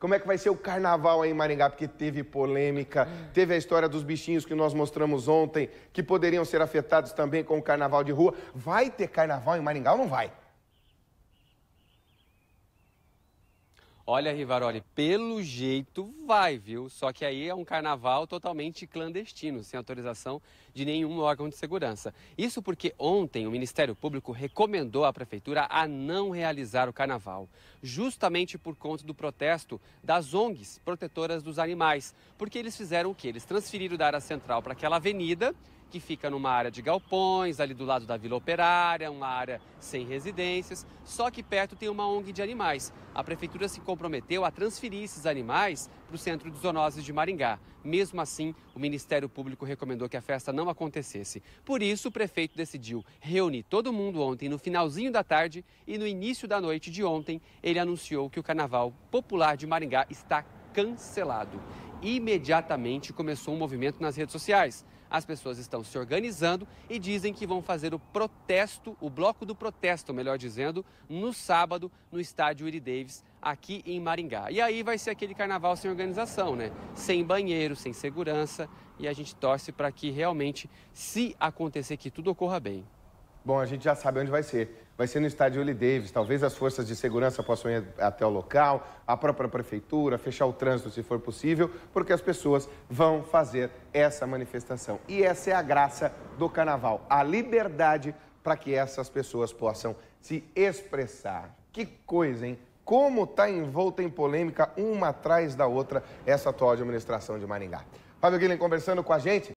Como é que vai ser o carnaval aí em Maringá? Porque teve polêmica, teve a história dos bichinhos que nós mostramos ontem, que poderiam ser afetados também com o carnaval de rua. Vai ter carnaval em Maringá ou não vai? Olha, Rivaroli, pelo jeito vai, viu? Só que aí é um carnaval totalmente clandestino, sem autorização de nenhum órgão de segurança. Isso porque ontem o Ministério Público recomendou à Prefeitura a não realizar o carnaval, justamente por conta do protesto das ONGs protetoras dos animais. Porque eles fizeram o quê? Eles transferiram da área central para aquela avenida que fica numa área de galpões, ali do lado da Vila Operária, uma área sem residências, só que perto tem uma ONG de animais. A prefeitura se comprometeu a transferir esses animais para o Centro de Zoonoses de Maringá. Mesmo assim, o Ministério Público recomendou que a festa não acontecesse. Por isso, o prefeito decidiu reunir todo mundo ontem no finalzinho da tarde e no início da noite de ontem, ele anunciou que o Carnaval Popular de Maringá está cancelado. Imediatamente começou um movimento nas redes sociais. As pessoas estão se organizando e dizem que vão fazer o protesto, o bloco do protesto, melhor dizendo, no sábado no estádio Iri Davis, aqui em Maringá. E aí vai ser aquele carnaval sem organização, né? Sem banheiro, sem segurança. E a gente torce para que realmente, se acontecer, que tudo ocorra bem. Bom, a gente já sabe onde vai ser. Vai ser no estádio Willie Davis. Talvez as forças de segurança possam ir até o local, a própria prefeitura, fechar o trânsito se for possível, porque as pessoas vão fazer essa manifestação. E essa é a graça do carnaval a liberdade para que essas pessoas possam se expressar. Que coisa, hein? Como está envolta em polêmica, uma atrás da outra, essa atual administração de Maringá. Fábio Guilherme conversando com a gente.